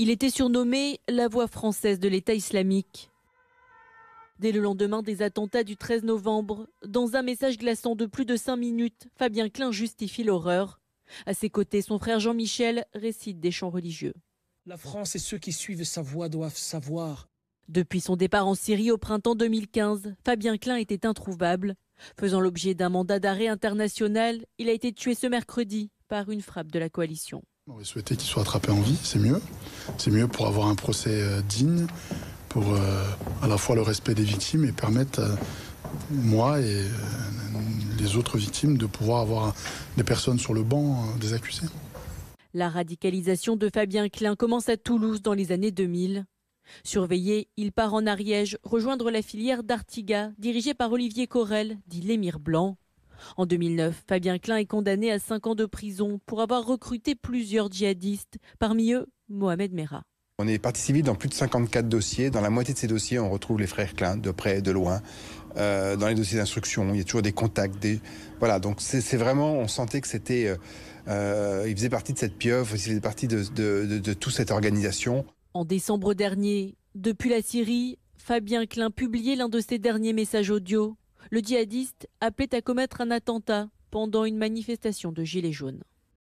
Il était surnommé la voix française de l'État islamique. Dès le lendemain des attentats du 13 novembre, dans un message glaçant de plus de 5 minutes, Fabien Klein justifie l'horreur. À ses côtés, son frère Jean-Michel récite des chants religieux. La France et ceux qui suivent sa voix doivent savoir. Depuis son départ en Syrie au printemps 2015, Fabien Klein était introuvable. Faisant l'objet d'un mandat d'arrêt international, il a été tué ce mercredi par une frappe de la coalition. On aurait souhaité qu'il soit attrapé en vie, c'est mieux. C'est mieux pour avoir un procès euh, digne, pour euh, à la fois le respect des victimes et permettre euh, moi et les autres victimes de pouvoir avoir des personnes sur le banc des accusés. La radicalisation de Fabien Klein commence à Toulouse dans les années 2000. Surveillé, il part en Ariège rejoindre la filière d'Artiga, dirigée par Olivier Corel, dit l'émir blanc. En 2009, Fabien Klein est condamné à 5 ans de prison pour avoir recruté plusieurs djihadistes, parmi eux Mohamed Merah. On est participé dans plus de 54 dossiers. Dans la moitié de ces dossiers, on retrouve les frères Klein, de près et de loin. Euh, dans les dossiers d'instruction, il y a toujours des contacts. Voilà, donc c'est vraiment, on sentait que c'était. Euh, euh, il faisait partie de cette pieuvre, il faisait partie de, de toute cette organisation. En décembre dernier, depuis la Syrie, Fabien Klein publiait l'un de ses derniers messages audio le djihadiste appelait à commettre un attentat pendant une manifestation de Gilets jaunes.